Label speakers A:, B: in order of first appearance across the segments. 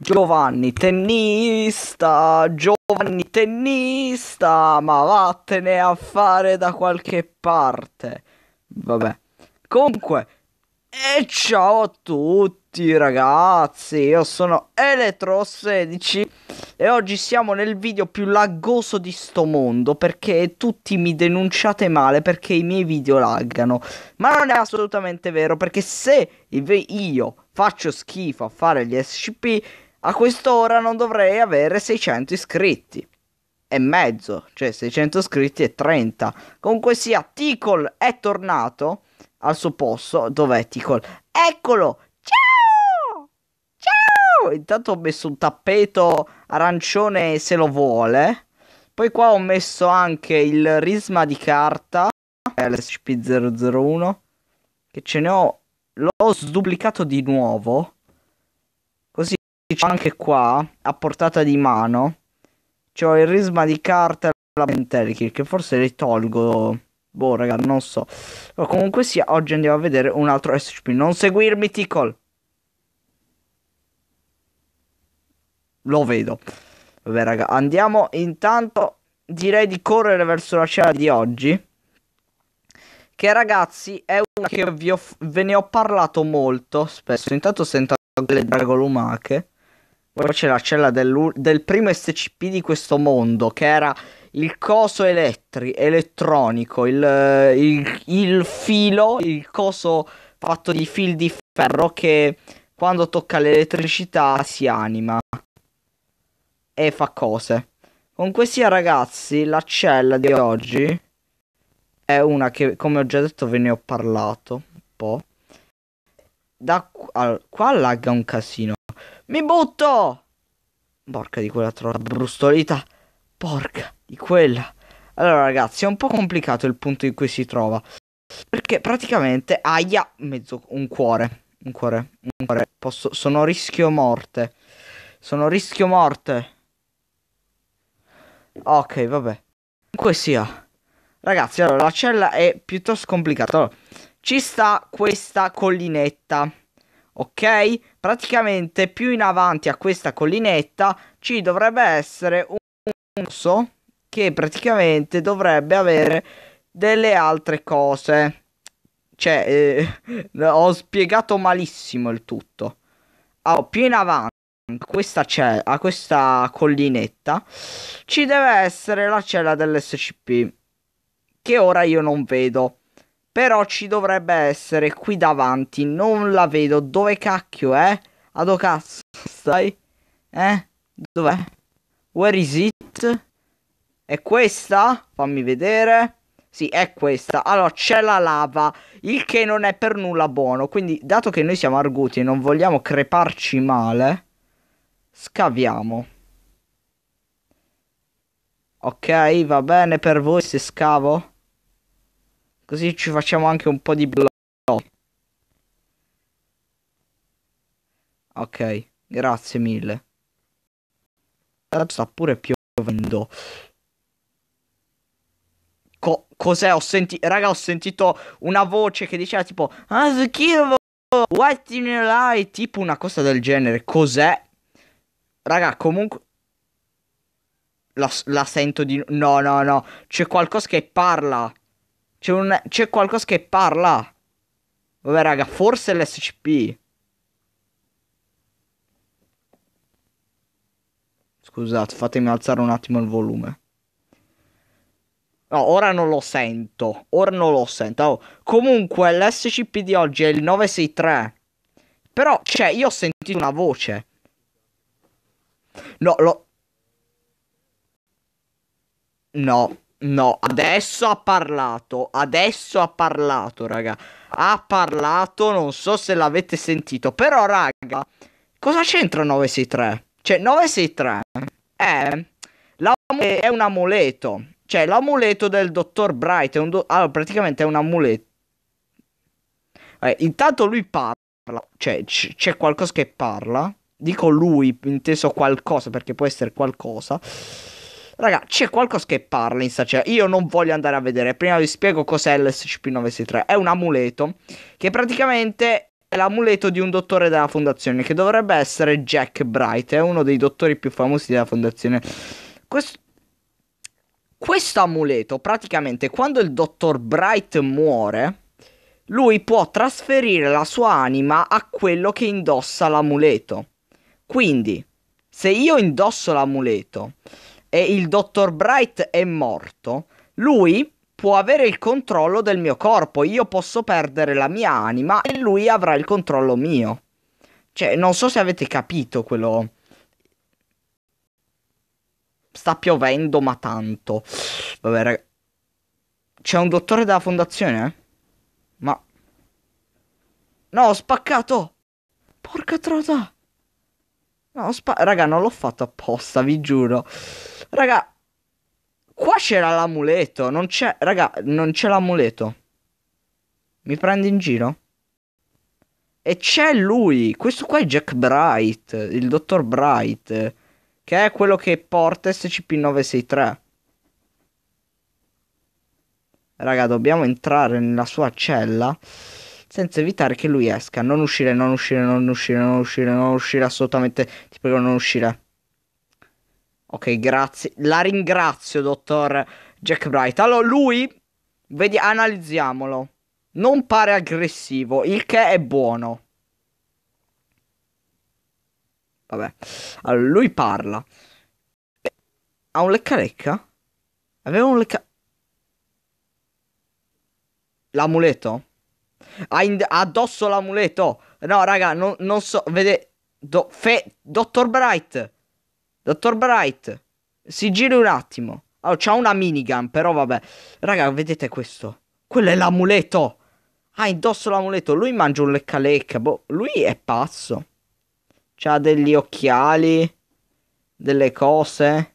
A: Giovanni tennista, Giovanni tennista, ma vattene a fare da qualche parte. Vabbè. Comunque, e ciao a tutti ragazzi, io sono Eletro16 e oggi siamo nel video più laggoso di sto mondo perché tutti mi denunciate male perché i miei video laggano. Ma non è assolutamente vero perché se io faccio schifo a fare gli SCP a quest'ora non dovrei avere 600 iscritti. E mezzo, cioè 600 iscritti e 30. Comunque sia, Ticol è tornato al suo posto. Dov'è Ticol? Eccolo! Ciao! Ciao! Intanto ho messo un tappeto arancione se lo vuole. Poi qua ho messo anche il risma di carta. LSP001. Che ce ne ho... L'ho sduplicato di nuovo. Così anche qua a portata di mano c'ho il risma di carta la Pentelkill che forse le tolgo boh raga non so ma comunque sia oggi andiamo a vedere un altro SCP non seguirmi Ticol lo vedo vabbè raga andiamo intanto direi di correre verso la cena di oggi che ragazzi è una che ho, ve ne ho parlato molto spesso intanto sento le dragolumache poi c'è la cella del primo SCP di questo mondo che era il coso elettri- elettronico, il, il, il, filo, il coso fatto di fil di ferro che quando tocca l'elettricità si anima e fa cose. Con questi ragazzi la cella di oggi è una che come ho già detto ve ne ho parlato un po'. Da qua, qua lagga un casino. Mi butto! Porca di quella trota brustolita. Porca di quella. Allora ragazzi, è un po' complicato il punto in cui si trova. Perché praticamente aia mezzo un cuore. Un cuore. Un cuore. Posso, sono rischio morte. Sono rischio morte. Ok, vabbè. Comunque sia. Ragazzi, allora la cella è piuttosto complicata. Allora, ci sta questa collinetta ok? Praticamente più in avanti a questa collinetta ci dovrebbe essere un corso che praticamente dovrebbe avere delle altre cose. Cioè, eh, ho spiegato malissimo il tutto. Allora, più in avanti questa ce- a questa collinetta ci deve essere la cella dell'SCP che ora io non vedo. Però ci dovrebbe essere qui davanti. Non la vedo. Dove cacchio è? Eh? Ado cazzo stai? Eh? Dov'è? Where is it? È questa? Fammi vedere. Sì, è questa. Allora, c'è la lava, il che non è per nulla buono. Quindi, dato che noi siamo arguti e non vogliamo creparci male, scaviamo. Ok, va bene per voi se scavo? Così ci facciamo anche un po' di blocchi. Ok, grazie mille. Sta pure piovendo. Co cos'è? Ho sentito... Raga, ho sentito una voce che diceva tipo... What in your eye? Tipo una cosa del genere. Cos'è? Raga, comunque... La, la, sento di... No, no, no. C'è qualcosa che parla. C'è, un, c'è qualcosa che parla. Vabbè, raga, forse l'SCP. Scusate, fatemi alzare un attimo il volume. No, ora non lo sento. Ora non lo sento. Oh. Comunque, l'SCP di oggi è il 963. Però, cioè, io ho sentito una voce. No, lo... No. No, adesso ha parlato, adesso ha parlato, raga. Ha parlato, non so se l'avete sentito, però raga, cosa c'entra 963? Cioè 963 è eh, è un amuleto, cioè l'amuleto del dottor Bright è un do- allora, praticamente è un amuleto. Eh, intanto lui parla, cioè c- c'è qualcosa che parla. Dico lui, inteso qualcosa perché può essere qualcosa. Raga, c'è qualcosa che parla in sta Io non voglio andare a vedere. Prima vi spiego cos'è l'SCP-963. È un amuleto che praticamente è l'amuleto di un dottore della fondazione che dovrebbe essere Jack Bright. È uno dei dottori più famosi della fondazione. Questo questo amuleto praticamente quando il dottor Bright muore, lui può trasferire la sua anima a quello che indossa l'amuleto. Quindi, se io indosso l'amuleto e il dottor Bright è morto, lui può avere il controllo del mio corpo, io posso perdere la mia anima e lui avrà il controllo mio. Cioè, non so se avete capito quello... Sta piovendo, ma tanto. Vabbè, ragazzi. C'è un dottore della fondazione? Eh? Ma... No, ho spaccato! Porca trota! No, spa... Raga, non l'ho fatto apposta, vi giuro. Raga, qua c'era l'amuleto. Non c'è, raga, non c'è l'amuleto. Mi prendi in giro? E c'è lui. Questo qua è Jack Bright, il dottor Bright, che è quello che porta SCP-963. Raga, dobbiamo entrare nella sua cella senza evitare che lui esca. Non uscire, non uscire, non uscire, non uscire, non uscire assolutamente. Ti prego, non uscire. Ok, grazie. La ringrazio, dottor Jack Bright. Allora, lui, vedi, analizziamolo. Non pare aggressivo, il che è buono. Vabbè. Allora, lui parla. Ha un lecca-lecca? Aveva un lecca... L'amuleto? Ha ind- addosso l'amuleto? No, raga, non, non so... Vede... Do- fe- dottor Bright... Dottor Bright, si giri un attimo. Oh, c'ha una minigun, però vabbè. Raga, vedete questo? Quello è l'amuleto! Ha ah, indosso l'amuleto. Lui mangia un lecca lecca. Boh, lui è pazzo. C'ha degli occhiali. Delle cose.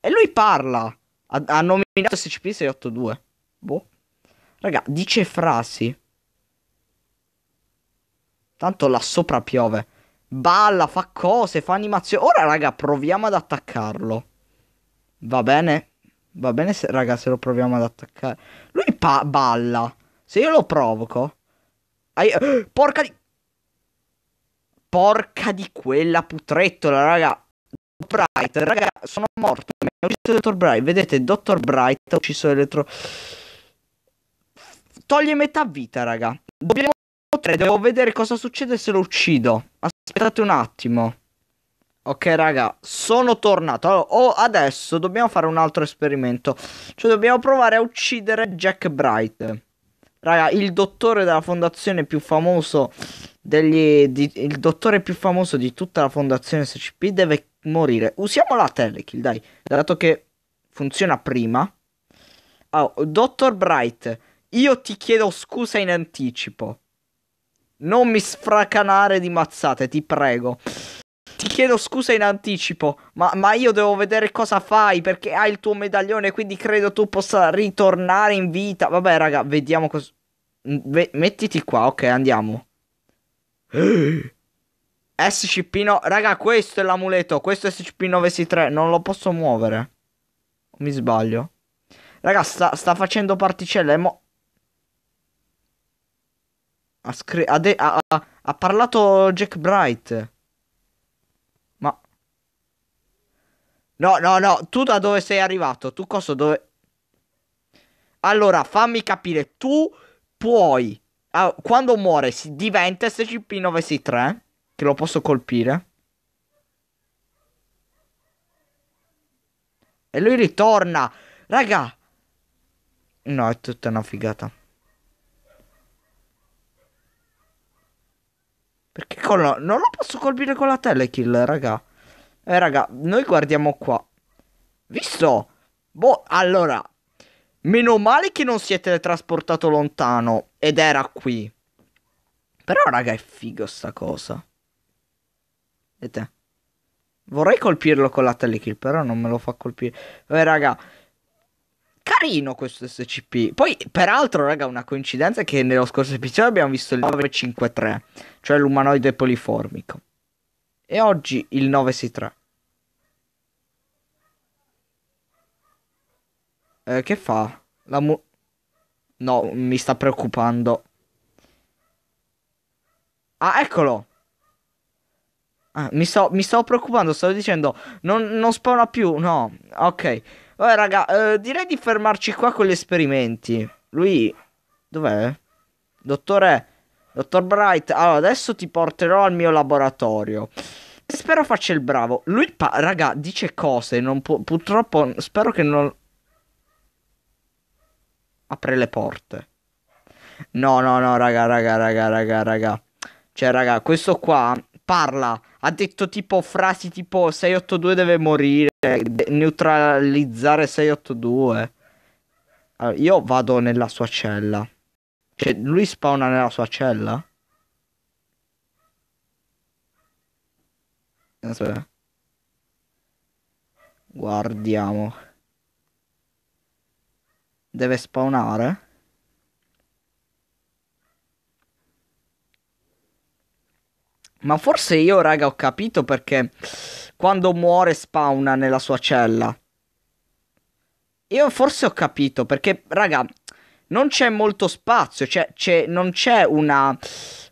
A: E lui parla. Ha, ha nominato SCP-682. Boh. Raga, dice frasi. Tanto là sopra piove. Balla, fa cose, fa animazioni. Ora, raga, proviamo ad attaccarlo. Va bene? Va bene, se, raga, se lo proviamo ad attaccare. Lui pa- balla. Se io lo provoco... Ai- porca di... Porca di quella putrettola, raga. Bright, raga, sono morto. Mi ucciso Dottor Bright. Vedete, Dottor Bright ha ucciso l'elettro. Toglie metà vita, raga. Dobbiamo... Devo vedere cosa succede se lo uccido. Aspetta aspettate un attimo. Ok, raga, sono tornato. Allora, oh, adesso dobbiamo fare un altro esperimento. Cioè, dobbiamo provare a uccidere Jack Bright. Raga, il dottore della fondazione più famoso degli... Di, il dottore più famoso di tutta la fondazione SCP deve morire. Usiamo la telekill, dai. Dato che funziona prima. Allora, oh, dottor Bright, io ti chiedo scusa in anticipo. Non mi sfracanare di mazzate, ti prego. Ti chiedo scusa in anticipo, ma, ma, io devo vedere cosa fai perché hai il tuo medaglione, quindi credo tu possa ritornare in vita. Vabbè, raga, vediamo cosa... Mm, ve- mettiti qua, ok, andiamo. SCP-9... Raga, questo è l'amuleto, questo è SCP-963, non lo posso muovere. Mi sbaglio. Raga, sta, sta facendo particelle, mo... Ha, scre- ha, de- ha, ha parlato Jack Bright. Ma... No, no, no. Tu da dove sei arrivato? Tu cosa dove... Allora, fammi capire. Tu puoi... Ah, quando muore si diventa SCP-963? Che lo posso colpire? E lui ritorna. Raga. No, è tutta una figata. Perché con la... non lo posso colpire con la telekill, raga. Eh, raga, noi guardiamo qua. Visto? Boh, allora. Meno male che non si è teletrasportato lontano. Ed era qui. Però, raga, è figo sta cosa. E te? Vorrei colpirlo con la telekill, però non me lo fa colpire. Eh, raga carino questo SCP. Poi, peraltro, raga, una coincidenza è che nello scorso episodio abbiamo visto il 953, cioè l'umanoide poliformico. E oggi il 963. Eh, che fa? La mu- no, mi sta preoccupando. Ah, eccolo! Ah, mi, sto, mi sto preoccupando, stavo dicendo, non, non spawna più, no, ok. Vabbè, raga, eh, direi di fermarci qua con gli esperimenti. Lui, dov'è? Dottore, dottor Bright, allora, ah, adesso ti porterò al mio laboratorio. Spero faccia il bravo. Lui, pa- raga, dice cose, non pu- purtroppo, spero che non... Apre le porte. No, no, no, raga, raga, raga, raga, raga. Cioè, raga, questo qua parla ha detto tipo frasi tipo 682 deve morire, de- neutralizzare 682. Allora, ah, io vado nella sua cella. Cioè, lui spawna nella sua cella? Aspetta. Guardiamo. Deve spawnare? Ma forse io, raga, ho capito perché quando muore spawna nella sua cella. Io forse ho capito perché, raga, non c'è molto spazio, cioè c'è, non c'è una,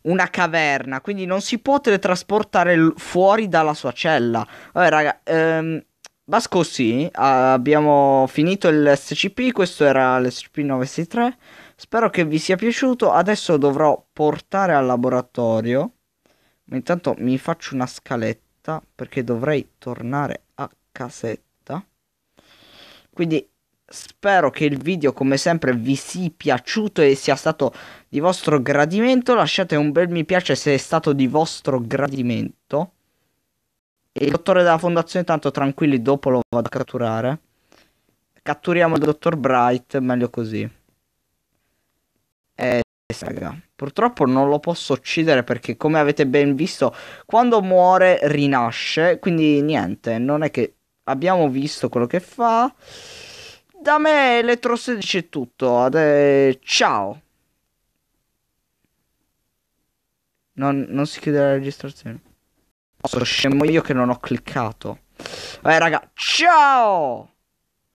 A: una, caverna, quindi non si può teletrasportare l- fuori dalla sua cella. Vabbè, raga, ehm, bas così, ah, abbiamo finito l'SCP, questo era l'SCP 963. Spero che vi sia piaciuto, adesso dovrò portare al laboratorio ma intanto mi faccio una scaletta perché dovrei tornare a casetta. Quindi spero che il video come sempre vi sia piaciuto e sia stato di vostro gradimento. Lasciate un bel mi piace se è stato di vostro gradimento. E il dottore della fondazione tanto tranquilli dopo lo vado a catturare. Catturiamo il dottor Bright, meglio così. Saga. Purtroppo non lo posso uccidere perché come avete ben visto quando muore rinasce, quindi niente, non è che abbiamo visto quello che fa. Da me Elettro 16 è tutto, Adè... ciao. Non, non si chiude la registrazione. Sono scemo io che non ho cliccato. Vabbè eh, raga, ciao!